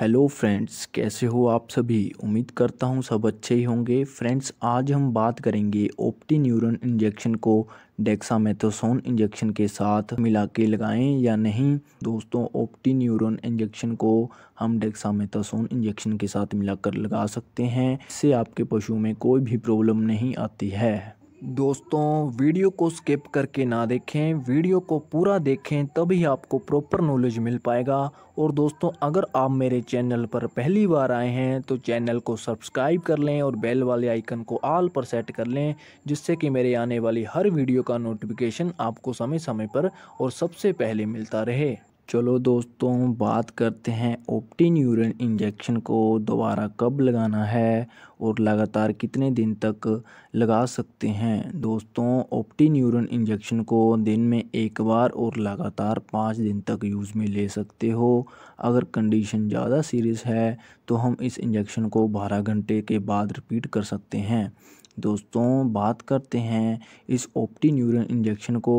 hello friends कैसे हो आप सभी उम्मीद करता हूँ सब अच्छे ही होंगे फ्रेंड्स आज हम बात करेंगे ओप्टी न्यूरोन इंजेक्शन को डेक्सामेथोसोन इंजेक्शन के साथ मिला के लगाएँ या नहीं दोस्तों ओप्टी न्यूरोन इंजेक्शन को हम डेक्सामेथोसोन इंजेक्शन के साथ मिलाकर लगा सकते हैं इससे आपके पशु में कोई भी प्रॉब्लम नहीं आती है दोस्तों वीडियो को स्किप करके ना देखें वीडियो को पूरा देखें तभी आपको प्रॉपर नॉलेज मिल पाएगा और दोस्तों अगर आप मेरे चैनल पर पहली बार आए हैं तो चैनल को सब्सक्राइब कर लें और बेल वाले आइकन को आल पर सेट कर लें जिससे कि मेरे आने वाली हर वीडियो का नोटिफिकेशन आपको समय समय पर और सबसे पहले मिलता रहे चलो दोस्तों बात करते हैं ओप्टिन यूरिन इंजेक्शन को दोबारा कब लगाना है और लगातार कितने दिन तक लगा सकते हैं दोस्तों ओप्टिन यूरिन इंजेक्शन को दिन में एक बार और लगातार पाँच दिन तक यूज़ में ले सकते हो अगर कंडीशन ज़्यादा सीरियस है तो हम इस इंजेक्शन को बारह घंटे के बाद रिपीट कर सकते हैं दोस्तों बात करते हैं इस ओप्टी न्यूरन इंजेक्शन को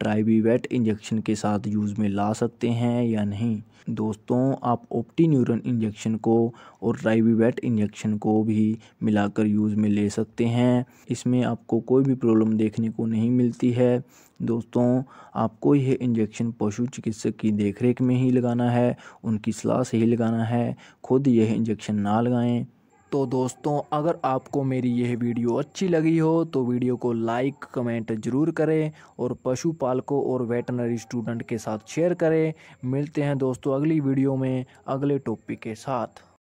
ट्राइबीवेट इंजेक्शन के साथ यूज़ में ला सकते हैं या नहीं दोस्तों आप ओप्टी न्यूरल इंजेक्शन को और ट्राइबीवेट इंजेक्शन को भी मिलाकर यूज़ में ले सकते हैं इसमें आपको कोई भी प्रॉब्लम देखने को नहीं मिलती है दोस्तों आपको यह इंजेक्शन पशु चिकित्सक की देखरेख में ही लगाना है उनकी सलाह से ही लगाना है खुद यह इंजेक्शन ना लगाएं तो दोस्तों अगर आपको मेरी यह वीडियो अच्छी लगी हो तो वीडियो को लाइक कमेंट ज़रूर करें और पशुपालकों और वेटनरी स्टूडेंट के साथ शेयर करें मिलते हैं दोस्तों अगली वीडियो में अगले टॉपिक के साथ